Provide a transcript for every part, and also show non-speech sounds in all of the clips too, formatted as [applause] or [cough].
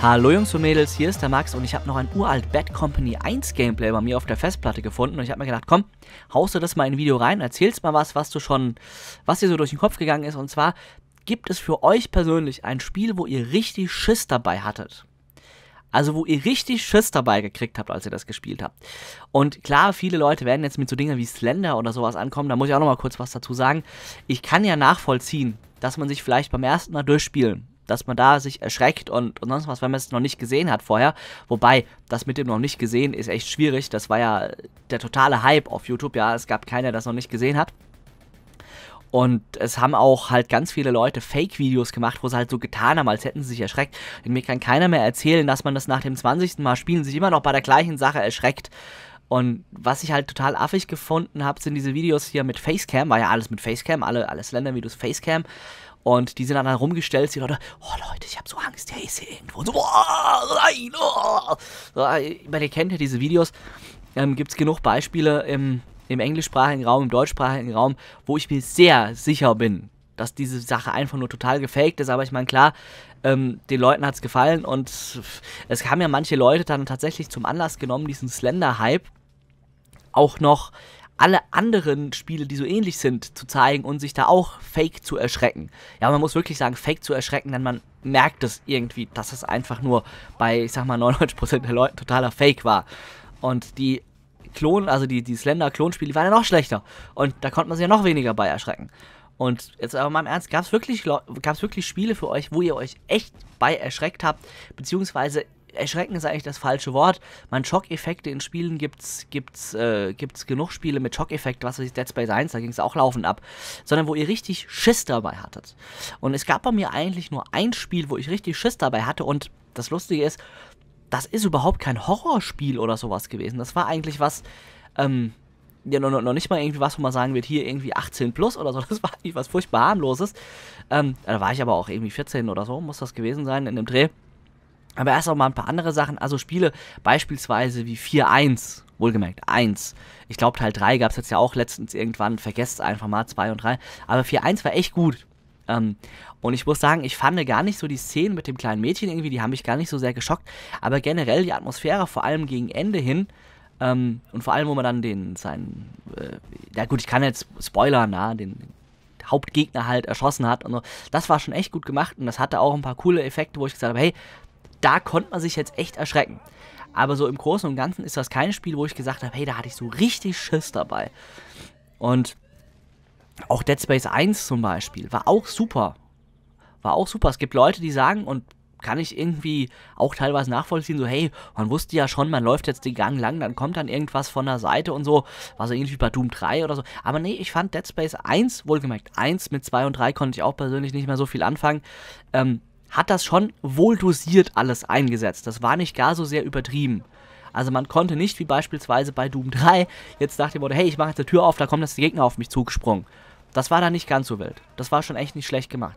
Hallo Jungs und Mädels, hier ist der Max und ich habe noch ein uralt Bad Company 1 Gameplay bei mir auf der Festplatte gefunden und ich habe mir gedacht, komm, haust du das mal in ein Video rein, erzählst mal was, was du schon, was dir so durch den Kopf gegangen ist und zwar gibt es für euch persönlich ein Spiel, wo ihr richtig Schiss dabei hattet. Also wo ihr richtig Schiss dabei gekriegt habt, als ihr das gespielt habt. Und klar, viele Leute werden jetzt mit so Dingen wie Slender oder sowas ankommen. Da muss ich auch nochmal kurz was dazu sagen. Ich kann ja nachvollziehen, dass man sich vielleicht beim ersten Mal durchspielen dass man da sich erschreckt und, und sonst was, wenn man es noch nicht gesehen hat vorher. Wobei, das mit dem noch nicht gesehen ist echt schwierig. Das war ja der totale Hype auf YouTube, ja. Es gab keiner, der das noch nicht gesehen hat. Und es haben auch halt ganz viele Leute Fake-Videos gemacht, wo sie halt so getan haben, als hätten sie sich erschreckt. Denn mir kann keiner mehr erzählen, dass man das nach dem 20. Mal spielen sich immer noch bei der gleichen Sache erschreckt. Und was ich halt total affig gefunden habe, sind diese Videos hier mit Facecam, war ja alles mit Facecam, alle, alle Slender-Videos Facecam. Und die sind dann herumgestellt, halt die Leute, oh Leute, ich habe so Angst, der ist hier irgendwo. Und so, oh, nein, oh. So, äh, man, ihr kennt ja diese Videos, ähm, gibt es genug Beispiele im im englischsprachigen Raum, im deutschsprachigen Raum, wo ich mir sehr sicher bin, dass diese Sache einfach nur total gefaked ist. Aber ich meine, klar, ähm, den Leuten hat es gefallen und es haben ja manche Leute dann tatsächlich zum Anlass genommen, diesen Slender-Hype auch noch alle anderen Spiele, die so ähnlich sind, zu zeigen und sich da auch fake zu erschrecken. Ja, man muss wirklich sagen, fake zu erschrecken, denn man merkt es irgendwie, dass es einfach nur bei, ich sag mal, 99% der Leuten totaler Fake war. Und die Klon, also die, die Slender-Klonspiele waren ja noch schlechter. Und da konnte man sich ja noch weniger bei erschrecken. Und jetzt aber mal im Ernst, gab es wirklich, wirklich Spiele für euch, wo ihr euch echt bei erschreckt habt? Beziehungsweise, erschrecken ist eigentlich das falsche Wort. Man, Schockeffekte in Spielen gibt's, gibt's, äh, gibt's genug Spiele mit Schockeffekt, was weiß ich, Dead Space 1, da ging es auch laufend ab. Sondern wo ihr richtig Schiss dabei hattet. Und es gab bei mir eigentlich nur ein Spiel, wo ich richtig Schiss dabei hatte. Und das Lustige ist, das ist überhaupt kein Horrorspiel oder sowas gewesen. Das war eigentlich was, ähm, ja, noch, noch nicht mal irgendwie was, wo man sagen wird, hier irgendwie 18 plus oder so. Das war eigentlich was furchtbar harmloses. Ähm, da war ich aber auch irgendwie 14 oder so, muss das gewesen sein in dem Dreh. Aber erst auch mal ein paar andere Sachen. Also Spiele beispielsweise wie 4-1, wohlgemerkt 1. Ich glaube Teil 3 gab es jetzt ja auch letztens irgendwann, vergesst einfach mal 2 und 3. Aber 4-1 war echt gut. Ähm, und ich muss sagen, ich fand gar nicht so die Szenen mit dem kleinen Mädchen irgendwie, die haben mich gar nicht so sehr geschockt, aber generell die Atmosphäre, vor allem gegen Ende hin, ähm, und vor allem, wo man dann den, seinen, äh, ja gut, ich kann jetzt spoilern, na, den Hauptgegner halt erschossen hat und so, das war schon echt gut gemacht und das hatte auch ein paar coole Effekte, wo ich gesagt habe, hey, da konnte man sich jetzt echt erschrecken. Aber so im Großen und Ganzen ist das kein Spiel, wo ich gesagt habe, hey, da hatte ich so richtig Schiss dabei. Und auch Dead Space 1 zum Beispiel war auch super. War auch super. Es gibt Leute, die sagen, und kann ich irgendwie auch teilweise nachvollziehen, so hey, man wusste ja schon, man läuft jetzt den Gang lang, dann kommt dann irgendwas von der Seite und so, war so ähnlich wie bei Doom 3 oder so. Aber nee, ich fand Dead Space 1, wohlgemerkt 1 mit 2 und 3 konnte ich auch persönlich nicht mehr so viel anfangen, ähm, hat das schon wohl dosiert alles eingesetzt. Das war nicht gar so sehr übertrieben. Also man konnte nicht, wie beispielsweise bei Doom 3, jetzt dachte ich, hey, ich mache jetzt die Tür auf, da kommt jetzt der Gegner auf mich zugesprungen. Das war da nicht ganz so wild. Das war schon echt nicht schlecht gemacht.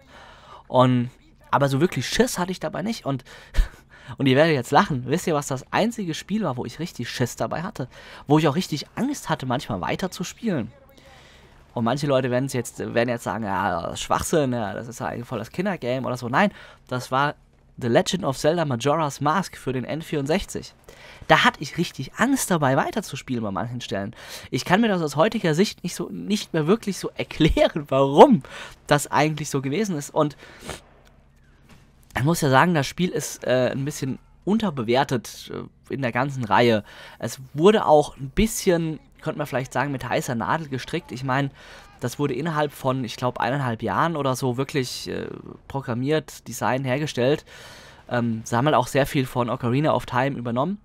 Und, aber so wirklich Schiss hatte ich dabei nicht und... [laughs] Und ihr werdet jetzt lachen. Wisst ihr, was das einzige Spiel war, wo ich richtig Schiss dabei hatte? Wo ich auch richtig Angst hatte, manchmal weiter zu spielen. Und manche Leute werden jetzt, werden jetzt sagen, ja, Schwachsinn, ja, das ist ja eigentlich voll das Kindergame oder so. Nein, das war The Legend of Zelda Majora's Mask für den N64. Da hatte ich richtig Angst dabei, weiterzuspielen bei manchen Stellen. Ich kann mir das aus heutiger Sicht nicht, so, nicht mehr wirklich so erklären, [laughs] warum das eigentlich so gewesen ist. Und man muss ja sagen, das Spiel ist äh, ein bisschen unterbewertet äh, in der ganzen Reihe. Es wurde auch ein bisschen könnte man vielleicht sagen, mit heißer Nadel gestrickt. Ich meine, das wurde innerhalb von, ich glaube, eineinhalb Jahren oder so wirklich äh, programmiert, Design hergestellt. Ähm, sie haben halt auch sehr viel von Ocarina of Time übernommen.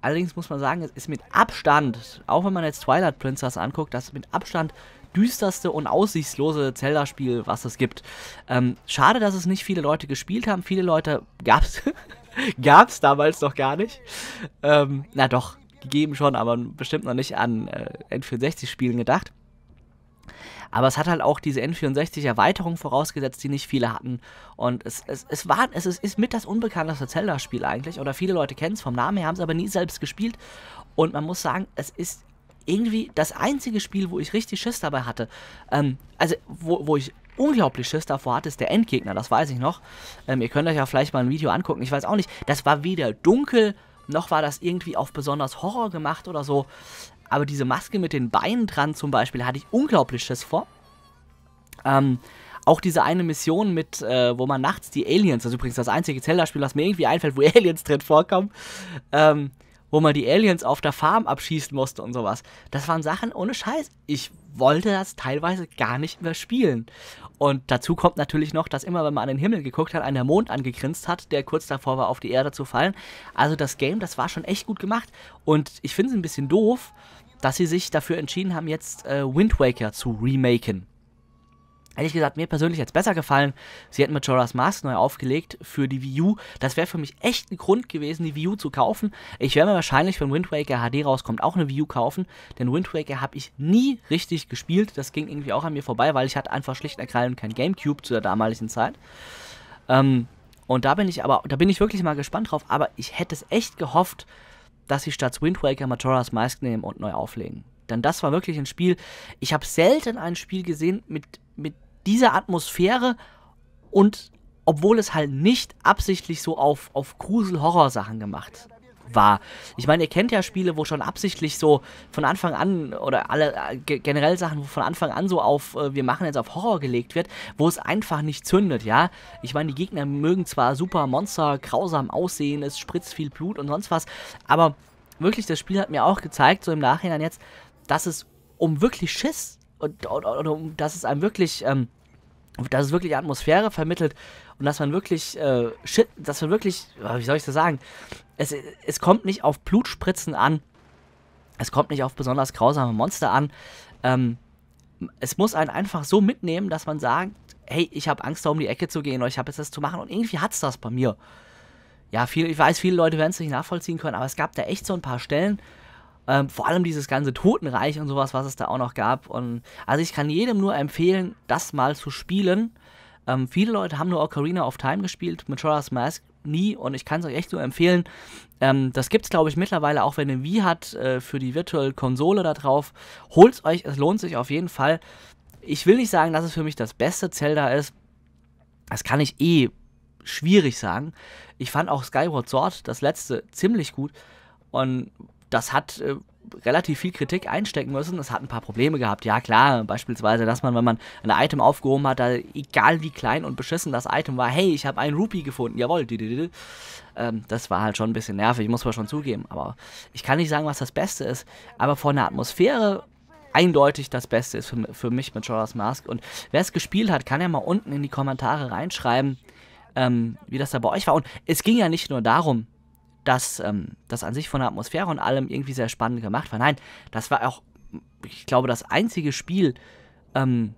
Allerdings muss man sagen, es ist mit Abstand, auch wenn man jetzt Twilight Princess anguckt, das ist mit Abstand düsterste und aussichtslose Zelda-Spiel, was es gibt. Ähm, schade, dass es nicht viele Leute gespielt haben. Viele Leute gab's, [laughs] gab's damals noch gar nicht. Ähm, na doch, gegeben schon, aber bestimmt noch nicht an äh, N64-Spielen gedacht. Aber es hat halt auch diese N64-Erweiterung vorausgesetzt, die nicht viele hatten. Und es, es, es, war, es ist, ist mit das unbekannteste Zelda-Spiel eigentlich. Oder viele Leute kennen es vom Namen her, haben es aber nie selbst gespielt. Und man muss sagen, es ist irgendwie das einzige Spiel, wo ich richtig Schiss dabei hatte. Ähm, also, wo, wo ich unglaublich Schiss davor hatte, ist der Endgegner, das weiß ich noch. Ähm, ihr könnt euch ja vielleicht mal ein Video angucken, ich weiß auch nicht. Das war wieder dunkel noch war das irgendwie auf besonders Horror gemacht oder so. Aber diese Maske mit den Beinen dran zum Beispiel hatte ich unglaubliches vor. Ähm, auch diese eine Mission mit, äh, wo man nachts die Aliens, das ist übrigens das einzige Zelda-Spiel, was mir irgendwie einfällt, wo [laughs] Aliens drin vorkommen, ähm, wo man die Aliens auf der Farm abschießen musste und sowas. Das waren Sachen ohne Scheiß. Ich wollte das teilweise gar nicht mehr spielen. Und dazu kommt natürlich noch, dass immer, wenn man an den Himmel geguckt hat, einer Mond angegrinst hat, der kurz davor war, auf die Erde zu fallen. Also das Game, das war schon echt gut gemacht. Und ich finde es ein bisschen doof, dass sie sich dafür entschieden haben, jetzt äh, Wind Waker zu remaken. Ehrlich gesagt, mir persönlich hätte es besser gefallen, sie hätten Majora's Mask neu aufgelegt für die Wii U. Das wäre für mich echt ein Grund gewesen, die Wii U zu kaufen. Ich werde mir wahrscheinlich, wenn Wind Waker HD rauskommt, auch eine Wii U kaufen, denn Wind Waker habe ich nie richtig gespielt. Das ging irgendwie auch an mir vorbei, weil ich hatte einfach schlicht und ergreifend kein Gamecube zu der damaligen Zeit. Ähm, und da bin ich aber, da bin ich wirklich mal gespannt drauf, aber ich hätte es echt gehofft, dass sie statt Wind Waker Majora's Mask nehmen und neu auflegen. Denn das war wirklich ein Spiel. Ich habe selten ein Spiel gesehen mit, mit dieser Atmosphäre und obwohl es halt nicht absichtlich so auf, auf Grusel-Horror-Sachen gemacht war. Ich meine, ihr kennt ja Spiele, wo schon absichtlich so von Anfang an oder alle äh, generell Sachen, wo von Anfang an so auf äh, wir machen jetzt auf Horror gelegt wird, wo es einfach nicht zündet, ja? Ich meine, die Gegner mögen zwar super Monster grausam aussehen, es spritzt viel Blut und sonst was, aber wirklich das Spiel hat mir auch gezeigt, so im Nachhinein jetzt, dass es um wirklich Schiss und, und, und, und dass es einem wirklich ähm, dass es wirklich Atmosphäre vermittelt und dass man wirklich, äh, shit, dass man wirklich, wie soll ich das sagen, es, es kommt nicht auf Blutspritzen an, es kommt nicht auf besonders grausame Monster an, ähm, es muss einen einfach so mitnehmen, dass man sagt, hey, ich habe Angst, da um die Ecke zu gehen oder ich habe jetzt das zu machen und irgendwie hat's das bei mir. Ja, viel, ich weiß, viele Leute werden es nicht nachvollziehen können, aber es gab da echt so ein paar Stellen, ähm, vor allem dieses ganze Totenreich und sowas, was es da auch noch gab. Und also ich kann jedem nur empfehlen, das mal zu spielen. Ähm, viele Leute haben nur Ocarina of Time gespielt, Majora's Mask nie und ich kann es euch echt nur empfehlen. Ähm, das es, glaube ich mittlerweile auch, wenn ihr Wii hat äh, für die Virtual Konsole da drauf. Holt es euch, es lohnt sich auf jeden Fall. Ich will nicht sagen, dass es für mich das beste Zelda ist. Das kann ich eh schwierig sagen. Ich fand auch Skyward Sword, das letzte, ziemlich gut. Und das hat äh, relativ viel Kritik einstecken müssen. Es hat ein paar Probleme gehabt. Ja, klar, beispielsweise, dass man, wenn man ein Item aufgehoben hat, da, egal wie klein und beschissen das Item war, hey, ich habe einen Rupee gefunden, jawohl. Ähm, das war halt schon ein bisschen nervig, muss man schon zugeben. Aber ich kann nicht sagen, was das Beste ist. Aber von der Atmosphäre eindeutig das Beste ist für, für mich mit Jorah's Mask. Und wer es gespielt hat, kann ja mal unten in die Kommentare reinschreiben, ähm, wie das da bei euch war. Und es ging ja nicht nur darum, dass ähm, das an sich von der Atmosphäre und allem irgendwie sehr spannend gemacht war. Nein, das war auch, ich glaube, das einzige Spiel, ähm,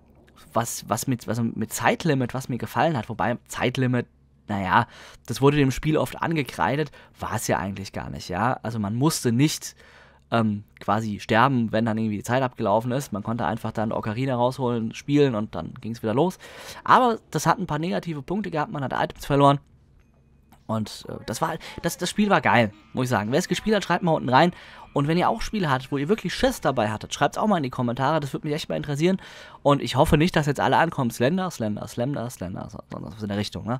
was, was mit, also mit Zeitlimit, was mir gefallen hat. Wobei Zeitlimit, naja, das wurde dem Spiel oft angekreidet, war es ja eigentlich gar nicht, ja. Also man musste nicht ähm, quasi sterben, wenn dann irgendwie die Zeit abgelaufen ist. Man konnte einfach dann Ocarina rausholen, spielen und dann ging es wieder los. Aber das hat ein paar negative Punkte gehabt, man hat Items verloren. Und äh, das war das, das Spiel war geil, muss ich sagen. Wer es gespielt hat, schreibt mal unten rein. Und wenn ihr auch Spiele hattet, wo ihr wirklich Schiss dabei hattet, schreibt es auch mal in die Kommentare. Das würde mich echt mal interessieren. Und ich hoffe nicht, dass jetzt alle ankommen. Slender, Slender, Slender, Slender, sondern was in der Richtung, ne?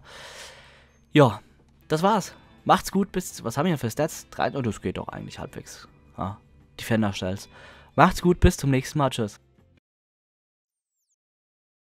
Ja, das war's. Macht's gut, bis. Was haben wir für Stats? Drei, oh, das geht doch eigentlich halbwegs. Ja, Defender-Styles. Macht's gut, bis zum nächsten Mal. Tschüss.